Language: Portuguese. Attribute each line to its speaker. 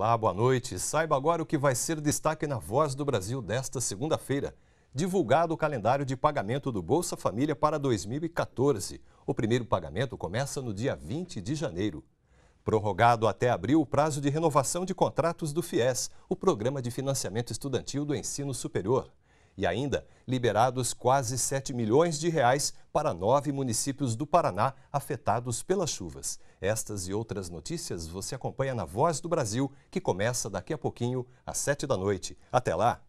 Speaker 1: Olá, boa noite. Saiba agora o que vai ser destaque na Voz do Brasil desta segunda-feira. Divulgado o calendário de pagamento do Bolsa Família para 2014. O primeiro pagamento começa no dia 20 de janeiro. Prorrogado até abril o prazo de renovação de contratos do FIES, o Programa de Financiamento Estudantil do Ensino Superior. E ainda, liberados quase 7 milhões de reais para nove municípios do Paraná afetados pelas chuvas. Estas e outras notícias você acompanha na Voz do Brasil, que começa daqui a pouquinho, às sete da noite. Até lá!